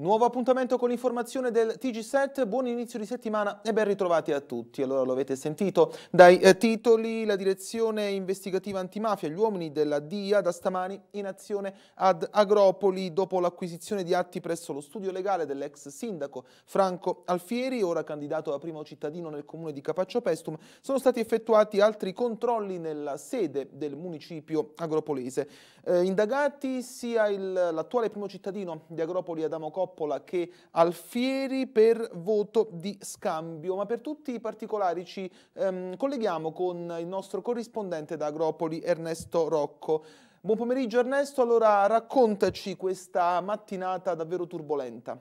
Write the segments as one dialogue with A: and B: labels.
A: Nuovo appuntamento con l'informazione del TG7, buon inizio di settimana e ben ritrovati a tutti. Allora lo avete sentito dai eh, titoli, la direzione investigativa antimafia, gli uomini della DIA da stamani in azione ad Agropoli dopo l'acquisizione di atti presso lo studio legale dell'ex sindaco Franco Alfieri, ora candidato a primo cittadino nel comune di Capaccio Pestum, sono stati effettuati altri controlli nella sede del municipio agropolese. Eh, indagati sia l'attuale primo cittadino di Agropoli Adamo Coppa Coppola che Alfieri per voto di scambio. Ma per tutti i particolari ci ehm, colleghiamo con il nostro corrispondente da Agropoli, Ernesto Rocco. Buon pomeriggio Ernesto, allora raccontaci questa mattinata davvero turbolenta.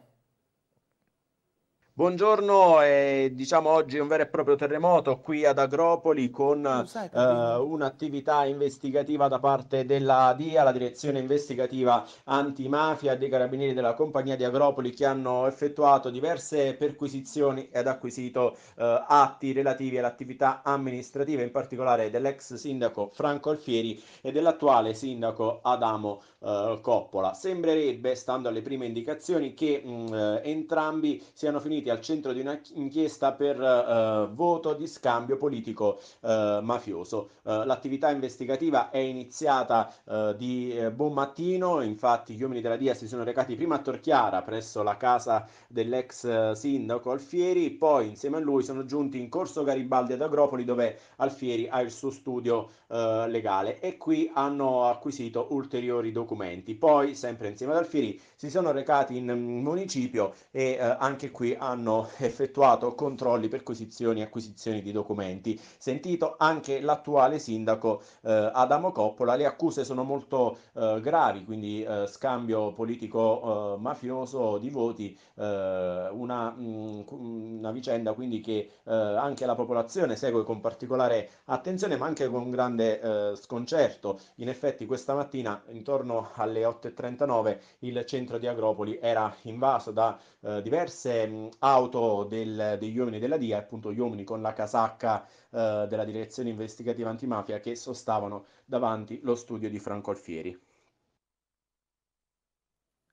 B: Buongiorno, eh, diciamo oggi un vero e proprio terremoto qui ad Agropoli con eh, un'attività investigativa da parte della DIA, la direzione investigativa antimafia dei carabinieri della compagnia di Agropoli che hanno effettuato diverse perquisizioni ed acquisito eh, atti relativi all'attività amministrativa, in particolare dell'ex sindaco Franco Alfieri e dell'attuale sindaco Adamo eh, Coppola. Sembrerebbe, stando alle prime indicazioni, che mh, mm, eh, entrambi siano finiti Uniti al centro di un'inchiesta per eh, voto di scambio politico eh, mafioso. Eh, l'attività investigativa è iniziata eh, di eh, buon mattino, infatti gli uomini della DIA si sono recati prima a Torchiara presso la casa dell'ex eh, sindaco Alfieri, poi insieme a lui sono giunti in Corso Garibaldi ad Agropoli dove Alfieri ha il suo studio legale e qui hanno acquisito ulteriori documenti. Poi sempre insieme ad Alfieri si sono recati in mm, municipio e anche qui hanno hanno effettuato controlli, perquisizioni e acquisizioni di documenti. Sentito anche l'attuale sindaco eh, Adamo Coppola, le accuse sono molto eh, gravi, quindi eh, scambio politico-mafioso eh, di voti, eh, una, mh, mm, una, vicenda quindi che eh, anche la popolazione segue con particolare attenzione ma anche con grande sconcerto. In effetti questa mattina intorno alle 8.39 il centro di Agropoli era invaso da diverse mh, mm, auto del, degli uomini della DIA, appunto gli uomini con la casacca eh, della direzione investigativa antimafia che sostavano davanti lo
A: studio di Franco Alfieri.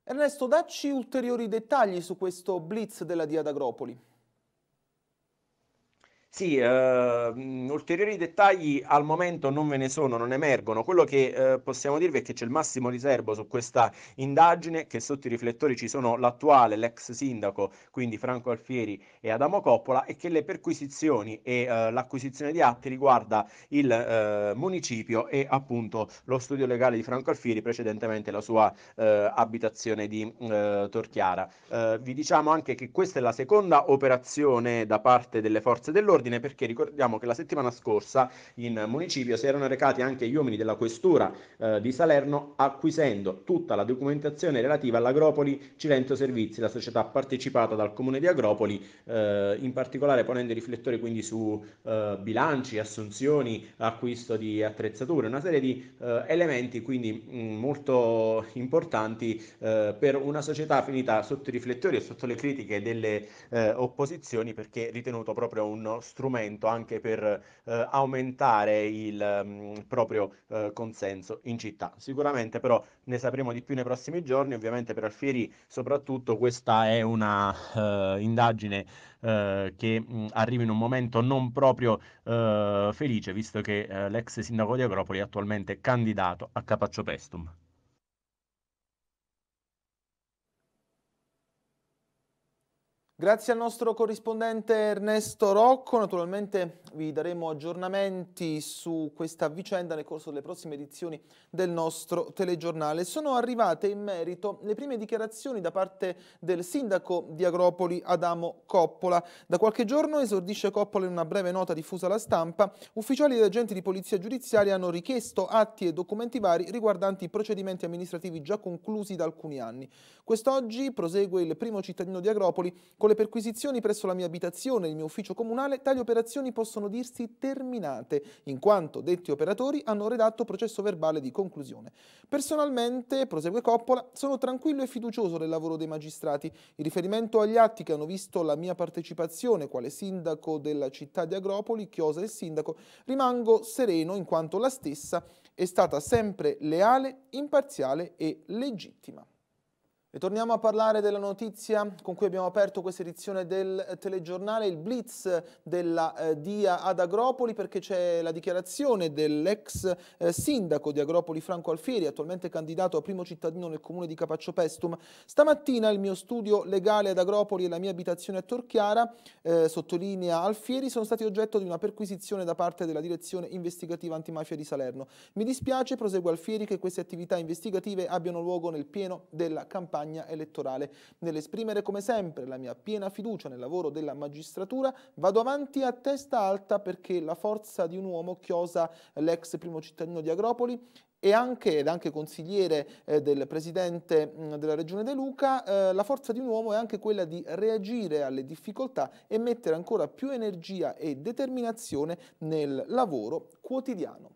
A: Ernesto, dacci ulteriori dettagli su questo blitz della DIA d'Agropoli.
B: Sì, eh, ulteriori dettagli al momento non ve ne sono, non emergono. Quello che eh, possiamo dirvi è che c'è il massimo riservo su questa indagine, che sotto i riflettori ci sono l'attuale, l'ex sindaco, quindi Franco Alfieri e Adamo Coppola, e che le perquisizioni e eh, l'acquisizione di atti riguarda il eh, municipio e appunto lo studio legale di Franco Alfieri, precedentemente la sua eh, abitazione di eh, Torchiara. vi diciamo anche che questa è la seconda operazione da parte delle forze dell'ordine ordine perché ricordiamo che la settimana scorsa in municipio si erano recati anche gli uomini della questura eh, di Salerno acquisendo tutta la documentazione relativa all'Agropoli Cilento Servizi, la società partecipata dal comune di Agropoli, eh, in particolare ponendo i riflettori quindi su eh, bilanci, assunzioni, acquisto di attrezzature, una serie di eh, elementi quindi mh, mm, molto importanti eh, per una società finita sotto i riflettori e sotto le critiche delle eh, opposizioni perché ritenuto proprio uno strumento anche per eh, aumentare il mh, mm, proprio eh, consenso in città. Sicuramente però ne sapremo di più nei prossimi giorni, ovviamente per Alfieri soprattutto questa è una eh, indagine eh, che mh, mm, arriva in un momento non proprio eh, felice, visto che eh, l'ex sindaco di Agropoli è attualmente candidato a Capaccio Pestum.
A: Grazie al nostro corrispondente Ernesto Rocco, naturalmente vi daremo aggiornamenti su questa vicenda nel corso delle prossime edizioni del nostro telegiornale. Sono arrivate in merito le prime dichiarazioni da parte del sindaco di Agropoli Adamo Coppola. Da qualche giorno esordisce Coppola in una breve nota diffusa alla stampa, ufficiali ed agenti di polizia giudiziaria hanno richiesto atti e documenti vari riguardanti i procedimenti amministrativi già conclusi da alcuni anni. Quest'oggi prosegue il primo cittadino di Agropoli con le perquisizioni presso la mia abitazione e il mio ufficio comunale, tali operazioni possono dirsi terminate, in quanto detti operatori hanno redatto processo verbale di conclusione. Personalmente, prosegue Coppola, sono tranquillo e fiducioso del lavoro dei magistrati. In riferimento agli atti che hanno visto la mia partecipazione quale sindaco della città di Agropoli, Chiosa e sindaco, rimango sereno in quanto la stessa è stata sempre leale, imparziale e legittima. E torniamo a parlare della notizia con cui abbiamo aperto questa edizione del telegiornale, il blitz della eh, DIA ad Agropoli, perché c'è la dichiarazione dell'ex eh, sindaco di Agropoli Franco Alfieri, attualmente candidato a primo cittadino nel comune di Capaccio Pestum. Stamattina il mio studio legale ad Agropoli e la mia abitazione a Torchiara, eh, sottolinea Alfieri, sono stati oggetto di una perquisizione da parte della direzione investigativa antimafia di Salerno. Mi dispiace, prosegue Alfieri, che queste attività investigative abbiano luogo nel pieno della campagna campagna elettorale. Nell'esprimere come sempre la mia piena fiducia nel lavoro della magistratura, vado avanti a testa alta perché la forza di un uomo chiosa l'ex primo cittadino di Agropoli e anche, ed anche consigliere eh, del presidente mh, mm, della regione De Luca, eh, la forza di un uomo è anche quella di reagire alle difficoltà e mettere ancora più energia e determinazione nel lavoro quotidiano.